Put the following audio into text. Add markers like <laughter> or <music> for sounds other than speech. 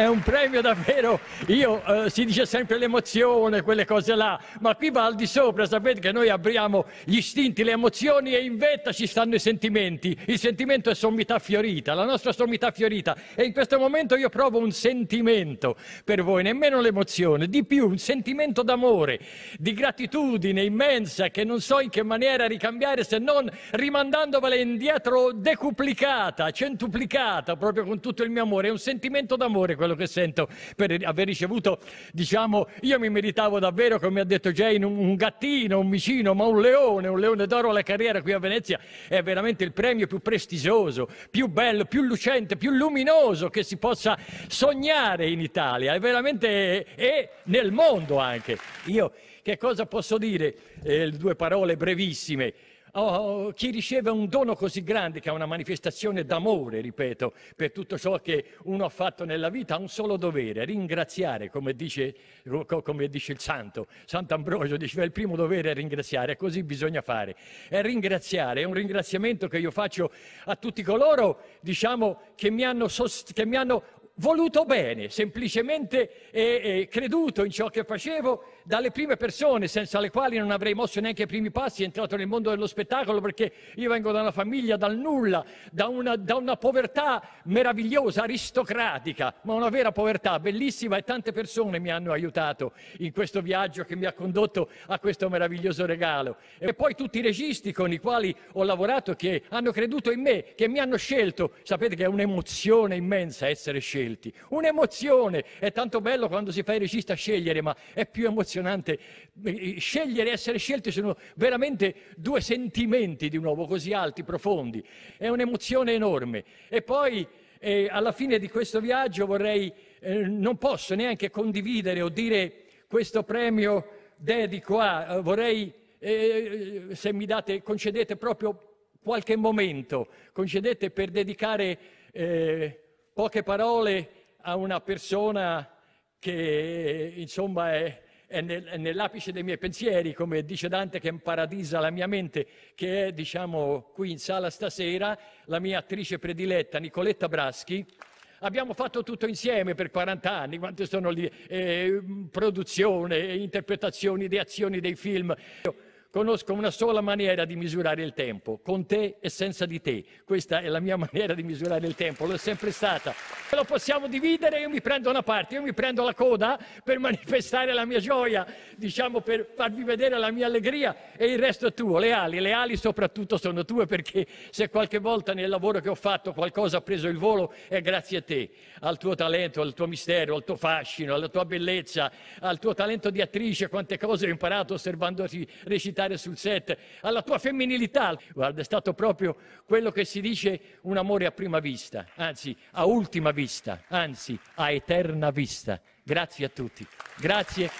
È un premio davvero, io eh, si dice sempre l'emozione, quelle cose là, ma qui va al di sopra, sapete che noi abbiamo gli istinti, le emozioni e in vetta ci stanno i sentimenti. Il sentimento è sommità fiorita, la nostra sommità fiorita e in questo momento io provo un sentimento per voi, nemmeno l'emozione, di più un sentimento d'amore, di gratitudine immensa che non so in che maniera ricambiare se non rimandandovela indietro decuplicata, centuplicata, proprio con tutto il mio amore. È un sentimento d'amore quello quello che sento per aver ricevuto, diciamo, io mi meritavo davvero, come ha detto Jane, un, gattino, un micino, ma un leone, un leone d'oro alla carriera qui a Venezia è veramente il premio più prestigioso, più bello, più lucente, più luminoso che si possa sognare in Italia, è veramente e nel mondo anche. Io che cosa posso dire? Eh, due parole brevissime. Oh, oh, chi riceve un dono così grande, che è una manifestazione d'amore, ripeto, per tutto ciò che uno ha fatto nella vita, ha un solo dovere, ringraziare, come dice, come dice il santo. Sant'Ambrogio diceva il primo dovere è ringraziare, così bisogna fare. È ringraziare, è un ringraziamento che io faccio a tutti coloro, diciamo, che mi hanno, sost- che mi hanno voluto bene, semplicemente eh, eh, creduto in ciò che facevo dalle prime persone senza le quali non avrei mosso neanche i primi passi, entrato nel mondo dello spettacolo perché io vengo da una famiglia dal nulla, da una, da una povertà meravigliosa, aristocratica, ma una vera povertà bellissima e tante persone mi hanno aiutato in questo viaggio che mi ha condotto a questo meraviglioso regalo. E poi tutti i registi con i quali ho lavorato che hanno creduto in me, che mi hanno scelto, sapete che è un'emozione immensa essere scelto scelti. Un'emozione, è tanto bello quando si fa il regista scegliere, ma è più emozionante. Scegliere e essere scelti sono veramente due sentimenti di nuovo così alti, profondi. È un'emozione enorme. E poi eh, alla fine di questo viaggio vorrei, eh, non posso neanche condividere o dire questo premio dedico a, vorrei, eh, se mi date, concedete proprio qualche momento, concedete per dedicare eh, poche parole a una persona che insomma è, è, nel, è nell'apice dei miei pensieri, come dice Dante che imparadisa la mia mente, che è diciamo qui in sala stasera la mia attrice prediletta Nicoletta Braschi. Abbiamo fatto tutto insieme per 40 anni, quante sono lì, eh, produzione, interpretazioni di azioni dei film conosco una sola maniera di misurare il tempo, con te e senza di te. Questa è la mia <laughs> maniera di misurare il tempo, l'ho sempre stata. Lo possiamo dividere, io mi prendo una parte, io mi prendo la coda per <laughs> manifestare la mia gioia, diciamo per farvi vedere la mia allegria e il resto è tuo, le ali, le ali soprattutto sono tue perché se qualche volta nel lavoro che ho fatto qualcosa ha preso il volo è grazie a te, al tuo talento, al tuo mistero, al tuo fascino, alla tua bellezza, al tuo talento di attrice, quante cose ho imparato osservandoti recitare sul set, alla tua femminilità. Guarda, è stato proprio quello che si dice un amore a prima vista, anzi a ultima vista vista, anzi a eterna vista. Grazie a tutti. Grazie.